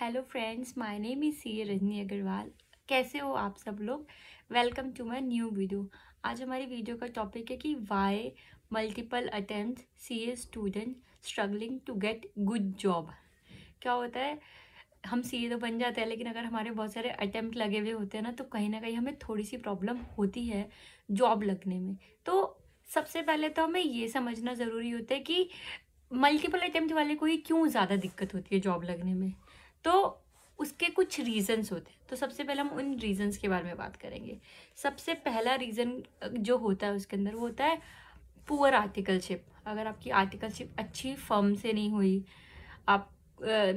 hello friends my name is C Rajni Agrawal कैसे हो आप सब लोग welcome to my new video आज हमारी वीडियो का टॉपिक है कि why multiple attempt C A student struggling to get good job क्या होता है हम सी तो बन जाते हैं लेकिन अगर हमारे बहुत सारे अटैम्प्ट लगे हुए होते हैं ना तो कहीं ना कहीं हमें थोड़ी सी प्रॉब्लम होती है जॉब लगने में तो सबसे पहले तो हमें ये समझना ज़रूरी होता है कि मल्टीपल अटैम्प्ट वाले को ही क्यों ज़्यादा दिक्कत होती है जॉब लगने में तो उसके कुछ रीज़न्स होते हैं तो सबसे पहले हम उन रीज़न्स के बारे में बात करेंगे सबसे पहला रीज़न जो होता है उसके अंदर वो होता है पुअर आर्टिकलशिप अगर आपकी आर्टिकलशिप अच्छी फर्म से नहीं हुई आप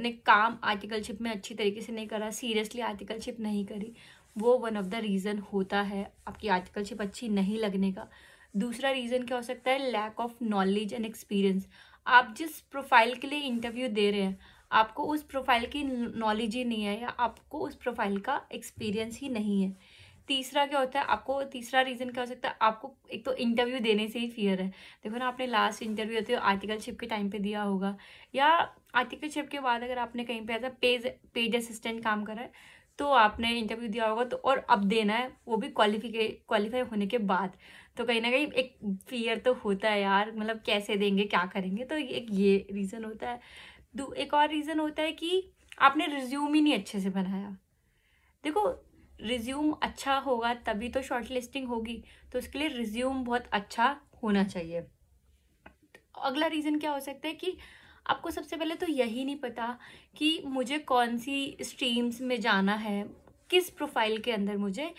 ने काम आर्टिकलशिप में अच्छी तरीके से नहीं करा सीरियसली आर्टिकलशिप नहीं करी वो वन ऑफ द रीज़न होता है आपकी आर्टिकलशिप अच्छी नहीं लगने का दूसरा रीज़न क्या हो सकता है lack of knowledge and experience आप जिस प्रोफाइल के लिए इंटरव्यू दे रहे हैं आपको उस प्रोफाइल की नॉलेज ही नहीं है या आपको उस प्रोफाइल का एक्सपीरियंस ही नहीं है तीसरा क्या होता है आपको तीसरा रीज़न क्या हो सकता है आपको एक तो इंटरव्यू देने से ही फियर है देखो ना आपने लास्ट इंटरव्यू होते आर्टिकलशिप के टाइम पे दिया होगा या आर्टिकलशिप के बाद अगर आपने कहीं पे ऐसा पेज पेज असिस्टेंट काम करा है तो आपने इंटरव्यू दिया होगा तो और अब देना है वो भी क्वालिफिके क्वालिफाई होने के बाद तो कहीं ना कहीं एक फियर तो होता है यार मतलब कैसे देंगे क्या करेंगे तो एक ये रीज़न होता है एक और रीज़न होता है कि आपने रिज्यूम ही नहीं अच्छे से बनाया देखो रिज्यूम अच्छा होगा तभी तो शॉर्ट लिस्टिंग होगी तो उसके लिए रिज्यूम बहुत अच्छा होना चाहिए तो अगला रीज़न क्या हो सकता है कि आपको सबसे पहले तो यही नहीं पता कि मुझे कौन सी स्ट्रीम्स में जाना है किस प्रोफाइल के अंदर मुझे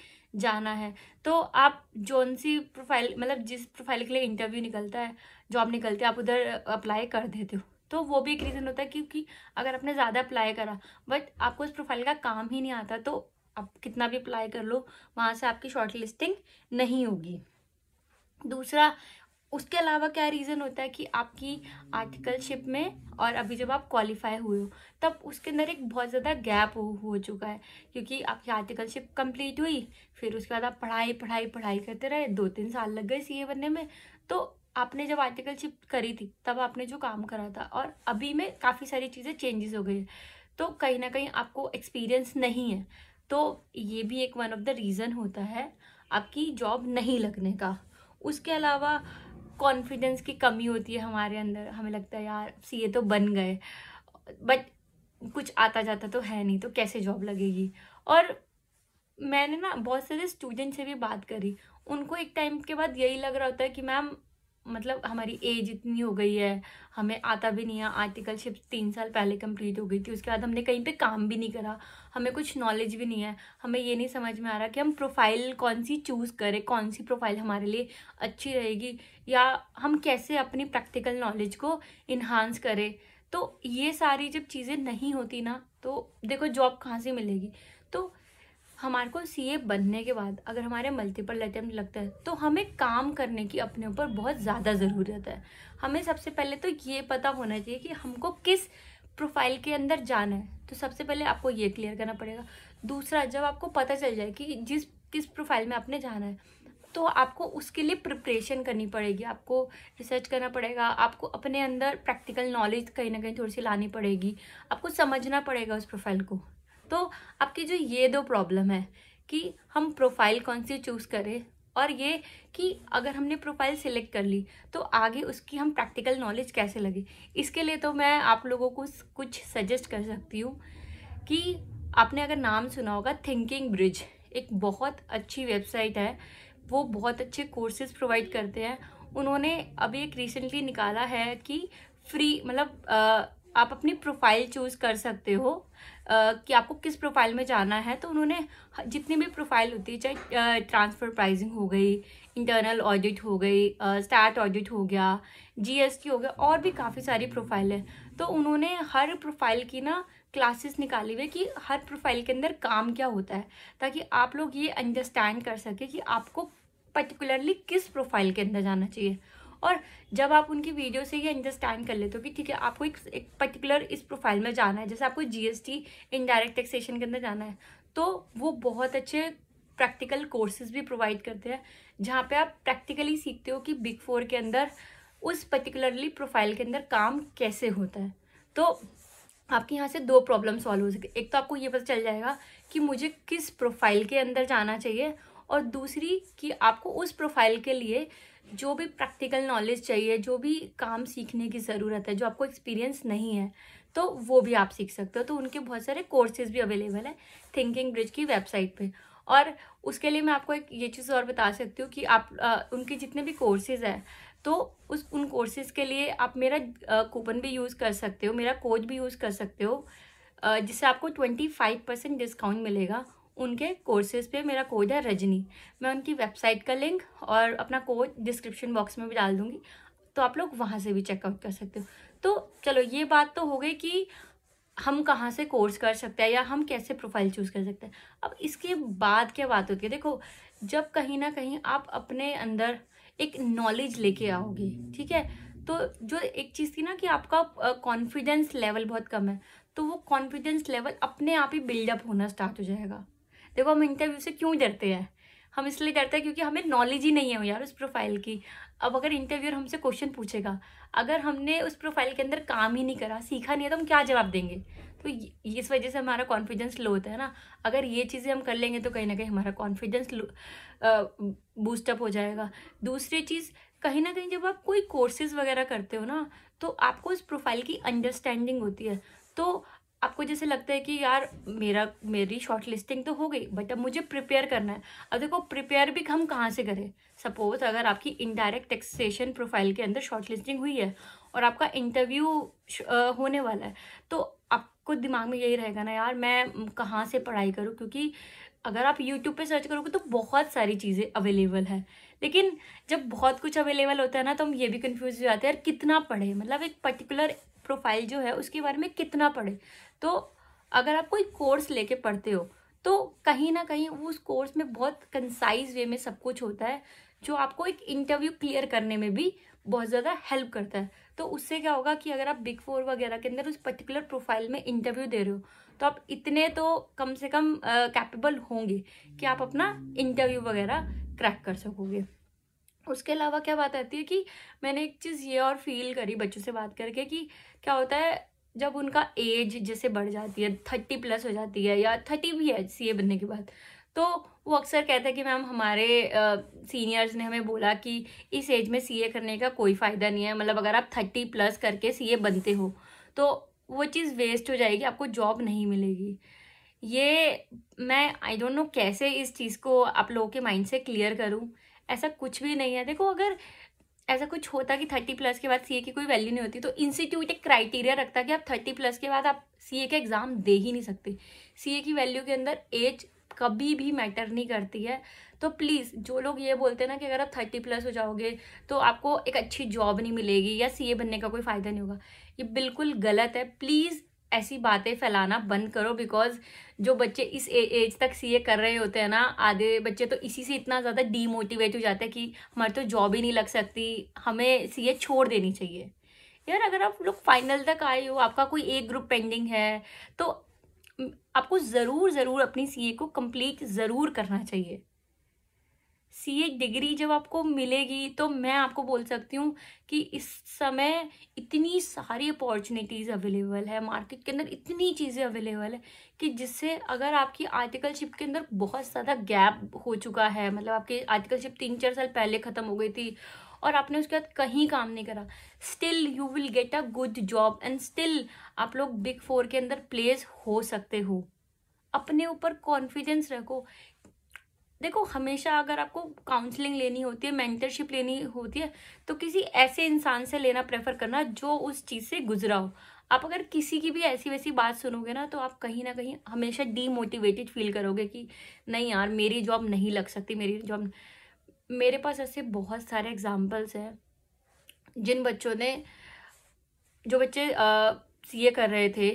जाना है तो आप जौन सी प्रोफाइल मतलब जिस प्रोफाइल के लिए इंटरव्यू निकलता है जॉब निकलती है आप उधर अप्लाई कर देते हो तो वो भी एक रीज़न होता है क्योंकि अगर आपने ज़्यादा अप्लाई करा बट आपको इस प्रोफाइल का काम ही नहीं आता तो आप कितना भी अप्लाई कर लो वहाँ से आपकी शॉर्ट लिस्टिंग नहीं होगी दूसरा उसके अलावा क्या रीज़न होता है कि आपकी आर्टिकलशिप में और अभी जब आप क्वालिफाई हुए हो तब उसके अंदर एक बहुत ज़्यादा गैप हो हो चुका है क्योंकि आपकी आर्टिकलशिप कंप्लीट हुई फिर उसके बाद आप पढ़ाई पढ़ाई पढ़ाई करते रहे दो तीन साल लग गए सीए बनने में तो आपने जब आर्टिकल शिप करी थी तब आपने जो काम करा था और अभी में काफ़ी सारी चीज़ें चेंजेस हो गई है तो कहीं ना कहीं आपको एक्सपीरियंस नहीं है तो ये भी एक वन ऑफ द रीज़न होता है आपकी जॉब नहीं लगने का उसके अलावा कॉन्फिडेंस की कमी होती है हमारे अंदर हमें लगता है यार सी तो बन गए बट कुछ आता जाता तो है नहीं तो कैसे जॉब लगेगी और मैंने ना बहुत सारे स्टूडेंट से भी बात करी उनको एक टाइम के बाद यही लग रहा होता है कि मैम मतलब हमारी एज इतनी हो गई है हमें आता भी नहीं है आर्टिकल शिप तीन साल पहले कंप्लीट हो गई थी उसके बाद हमने कहीं पे काम भी नहीं करा हमें कुछ नॉलेज भी नहीं है हमें ये नहीं समझ में आ रहा कि हम प्रोफाइल कौन सी चूज़ करें कौन सी प्रोफाइल हमारे लिए अच्छी रहेगी या हम कैसे अपनी प्रैक्टिकल नॉलेज को इन्हांस करें तो ये सारी जब चीज़ें नहीं होती ना तो देखो जॉब कहाँ से मिलेगी तो हमारे को ए बनने के बाद अगर हमारे मल्टीपल अटैम्प्ट लगता है तो हमें काम करने की अपने ऊपर बहुत ज़्यादा ज़रूरत है हमें सबसे पहले तो ये पता होना चाहिए कि हमको किस प्रोफाइल के अंदर जाना है तो सबसे पहले आपको ये क्लियर करना पड़ेगा दूसरा जब आपको पता चल जाए कि जिस किस प्रोफाइल में आपने जाना है तो आपको उसके लिए प्रिपरेशन करनी पड़ेगी आपको रिसर्च करना पड़ेगा आपको अपने अंदर प्रैक्टिकल नॉलेज कहीं ना कहीं थोड़ी सी लानी पड़ेगी आपको समझना पड़ेगा उस प्रोफाइल को तो आपकी जो ये दो प्रॉब्लम है कि हम प्रोफाइल कौन सी चूज़ करें और ये कि अगर हमने प्रोफाइल सिलेक्ट कर ली तो आगे उसकी हम प्रैक्टिकल नॉलेज कैसे लगे इसके लिए तो मैं आप लोगों को कुछ सजेस्ट कर सकती हूँ कि आपने अगर नाम सुना होगा थिंकिंग ब्रिज एक बहुत अच्छी वेबसाइट है वो बहुत अच्छे कोर्सेज प्रोवाइड करते हैं उन्होंने अभी एक रिसेंटली निकाला है कि फ्री मतलब आप अपनी प्रोफाइल चूज़ कर सकते हो कि आपको किस प्रोफाइल में जाना है तो उन्होंने जितनी भी प्रोफाइल होती है चाहे ट्रांसफ़र प्राइजिंग हो गई इंटरनल ऑडिट हो गई स्टैट ऑडिट हो गया जीएसटी हो गया और भी काफ़ी सारी प्रोफाइल है तो उन्होंने हर प्रोफाइल की ना क्लासेस निकाली हुई कि हर प्रोफाइल के अंदर काम क्या होता है ताकि आप लोग ये अंडरस्टैंड कर सकें कि आपको पर्टिकुलरली किस प्रोफाइल के अंदर जाना चाहिए और जब आप उनकी वीडियो से ये अंडरस्टैंड कर लेते हो कि ठीक है आपको एक, एक पर्टिकुलर इस प्रोफाइल में जाना है जैसे आपको जीएसटी इनडायरेक्ट टैक्सेशन के अंदर जाना है तो वो बहुत अच्छे प्रैक्टिकल कोर्सेज भी प्रोवाइड करते हैं जहाँ पे आप प्रैक्टिकली सीखते हो कि बिग फोर के अंदर उस पर्टिकुलरली प्रोफाइल के अंदर काम कैसे होता है तो आपके यहाँ से दो प्रॉब्लम सॉल्व हो सकती है एक तो आपको ये पता चल जाएगा कि मुझे किस प्रोफाइल के अंदर जाना चाहिए और दूसरी कि आपको उस प्रोफाइल के लिए जो भी प्रैक्टिकल नॉलेज चाहिए जो भी काम सीखने की ज़रूरत है जो आपको एक्सपीरियंस नहीं है तो वो भी आप सीख सकते हो तो उनके बहुत सारे कोर्सेज भी अवेलेबल हैं थिंकिंग ब्रिज की वेबसाइट पे और उसके लिए मैं आपको एक ये चीज़ और बता सकती हूँ कि आप आ, उनके जितने भी कोर्सेज हैं तो उस उन कोर्सेज के लिए आप मेरा कूपन भी यूज़ कर सकते हो मेरा कोच भी यूज़ कर सकते हो जिससे आपको ट्वेंटी फाइव परसेंट डिस्काउंट मिलेगा उनके कोर्सेज पे मेरा कोड है रजनी मैं उनकी वेबसाइट का लिंक और अपना कोड डिस्क्रिप्शन बॉक्स में भी डाल दूँगी तो आप लोग वहाँ से भी चेकआउट कर सकते हो तो चलो ये बात तो हो गई कि हम कहाँ से कोर्स कर सकते हैं या हम कैसे प्रोफाइल चूज़ कर सकते हैं अब इसके बाद क्या बात होती है देखो जब कहीं ना कहीं आप अपने अंदर एक नॉलेज लेके आओगे ठीक है तो जो एक चीज़ थी ना कि आपका कॉन्फिडेंस लेवल बहुत कम है तो वो कॉन्फिडेंस लेवल अपने आप ही बिल्डअप होना स्टार्ट हो जाएगा देखो हम इंटरव्यू से क्यों डरते हैं हम इसलिए डरते हैं क्योंकि हमें नॉलेज ही नहीं है यार उस प्रोफाइल की अब अगर इंटरव्यूअर हमसे क्वेश्चन पूछेगा अगर हमने उस प्रोफाइल के अंदर काम ही नहीं करा सीखा नहीं है तो हम क्या जवाब देंगे तो इस वजह से हमारा कॉन्फिडेंस लो होता है ना अगर ये चीज़ें हम कर लेंगे तो कहीं ना कहीं हमारा कॉन्फिडेंस बूस्टअप हो जाएगा दूसरी चीज़ कहीं ना कहीं जब आप कोई कोर्सेज वगैरह करते हो ना तो आपको उस प्रोफाइल की अंडरस्टैंडिंग होती है तो आपको जैसे लगता है कि यार मेरा मेरी शॉर्ट लिस्टिंग तो हो गई बट अब मुझे प्रिपेयर करना है अब देखो प्रिपेयर भी हम कहाँ से करें सपोज अगर आपकी इनडायरेक्ट टैक्सेशन प्रोफाइल के अंदर शॉर्ट लिस्टिंग हुई है और आपका इंटरव्यू होने वाला है तो आपको दिमाग में यही रहेगा ना यार मैं कहाँ से पढ़ाई करूँ क्योंकि अगर आप यूट्यूब पे सर्च करोगे तो बहुत सारी चीज़ें अवेलेबल है लेकिन जब बहुत कुछ अवेलेबल होता है ना तो हम ये भी कंफ्यूज हो जाते हैं यार कितना पढ़े मतलब एक पर्टिकुलर प्रोफाइल जो है उसके बारे में कितना पढ़े तो अगर आप कोई कोर्स लेके पढ़ते हो तो कहीं ना कहीं उस कोर्स में बहुत कंसाइज वे में सब कुछ होता है जो आपको एक इंटरव्यू क्लियर करने में भी बहुत ज़्यादा हेल्प करता है तो उससे क्या होगा कि अगर आप बिग फोर वगैरह के अंदर उस पर्टिकुलर प्रोफाइल में इंटरव्यू दे रहे हो तो आप इतने तो कम से कम कैपेबल होंगे कि आप अपना इंटरव्यू वगैरह क्रैक कर सकोगे उसके अलावा क्या बात आती है कि मैंने एक चीज़ ये और फील करी बच्चों से बात करके कि क्या होता है जब उनका एज जैसे बढ़ जाती है थर्टी प्लस हो जाती है या थर्टी भी है सी बनने के बाद तो वो अक्सर कहते हैं कि मैम हमारे सीनियर्स ने हमें बोला कि इस एज में सीए करने का कोई फ़ायदा नहीं है मतलब अगर आप थर्टी प्लस करके सीए बनते हो तो वो चीज़ वेस्ट हो जाएगी आपको जॉब नहीं मिलेगी ये मैं आई डोंट नो कैसे इस चीज़ को आप लोगों के माइंड से क्लियर करूं ऐसा कुछ भी नहीं है देखो अगर ऐसा कुछ होता कि थर्टी प्लस के बाद सी की कोई वैल्यू नहीं होती तो इंस्टीट्यूट एक क्राइटेरिया रखता कि आप थर्टी प्लस के बाद आप सी का एग्ज़ाम दे ही नहीं सकते सी की वैल्यू के अंदर एज कभी भी मैटर नहीं करती है तो प्लीज़ जो लोग ये बोलते हैं ना कि अगर आप थर्टी प्लस हो जाओगे तो आपको एक अच्छी जॉब नहीं मिलेगी या सीए बनने का कोई फ़ायदा नहीं होगा ये बिल्कुल गलत है प्लीज़ ऐसी बातें फैलाना बंद करो बिकॉज जो बच्चे इस एज तक सीए कर रहे होते हैं ना आधे बच्चे तो इसी से इतना ज़्यादा डीमोटिवेट हो जाते हैं कि हमारी तो जॉब ही नहीं लग सकती हमें सीए छोड़ देनी चाहिए यार अगर आप लोग फाइनल तक आए हो आपका कोई एक ग्रुप पेंडिंग है तो आपको ज़रूर ज़रूर अपनी सीए को कंप्लीट ज़रूर करना चाहिए सी ए डिग्री जब आपको मिलेगी तो मैं आपको बोल सकती हूँ कि इस समय इतनी सारी अपॉर्चुनिटीज़ अवेलेबल है मार्केट के अंदर इतनी चीज़ें अवेलेबल है कि जिससे अगर आपकी आर्टिकलशिप के अंदर बहुत ज़्यादा गैप हो चुका है मतलब आपकी आर्टिकलशिप तीन चार साल पहले ख़त्म हो गई थी और आपने उसके बाद कहीं काम नहीं करा still you will get a good job and still आप लोग बिग फोर के अंदर प्लेस हो सकते हो अपने ऊपर कॉन्फिडेंस रखो देखो हमेशा अगर आपको काउंसलिंग लेनी होती है मेंटरशिप लेनी होती है तो किसी ऐसे इंसान से लेना प्रेफर करना जो उस चीज़ से गुजरा हो आप अगर किसी की भी ऐसी वैसी बात सुनोगे ना तो आप कहीं ना कहीं हमेशा डीमोटिवेटेड फील करोगे कि नहीं यार मेरी जॉब नहीं लग सकती मेरी जॉब मेरे पास ऐसे बहुत सारे एग्जाम्पल्स हैं जिन बच्चों ने जो बच्चे सी ए कर रहे थे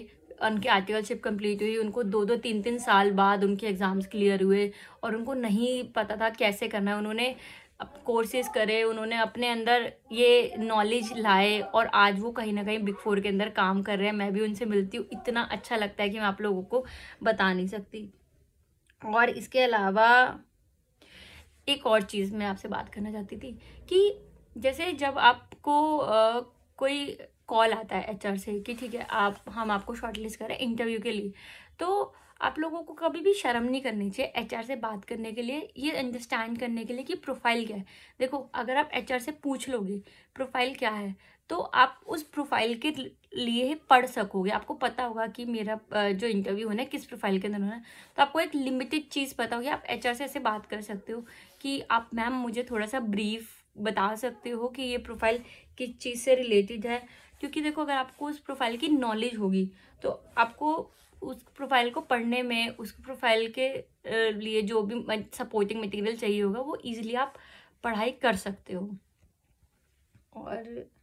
उनकी आर्टिकलशिप कंप्लीट हुई उनको दो दो तीन तीन साल बाद उनके एग्ज़ाम्स क्लियर हुए और उनको नहीं पता था कैसे करना है उन्होंने कोर्सेज करे उन्होंने अपने अंदर ये नॉलेज लाए और आज वो कहीं ना कहीं बिग फोर के अंदर काम कर रहे हैं मैं भी उनसे मिलती हूँ इतना अच्छा लगता है कि मैं आप लोगों को बता नहीं सकती और इसके अलावा एक और चीज़ मैं आपसे बात करना चाहती थी कि जैसे जब आपको आ, कोई कॉल आता है एचआर से कि ठीक है आप हम आपको शॉर्टलिस्ट करें इंटरव्यू के लिए तो आप लोगों को कभी भी शर्म नहीं करनी चाहिए एचआर से बात करने के लिए ये अंडरस्टैंड करने के लिए कि प्रोफाइल क्या है देखो अगर आप एचआर से पूछ लोगे प्रोफाइल क्या है तो आप उस प्रोफाइल के लिए पढ़ सकोगे आपको पता होगा कि मेरा जो इंटरव्यू होना है किस प्रोफाइल के अंदर होना है तो आपको एक लिमिटेड चीज़ पता होगी आप एच से ऐसे बात कर सकते हो कि आप मैम मुझे थोड़ा सा ब्रीफ बता सकते हो कि ये प्रोफाइल किस चीज़ से रिलेटेड है क्योंकि देखो अगर आपको उस प्रोफाइल की नॉलेज होगी तो आपको उस प्रोफाइल को पढ़ने में उस प्रोफाइल के लिए जो भी सपोर्टिंग मटेरियल चाहिए होगा वो ईजिली आप पढ़ाई कर सकते हो और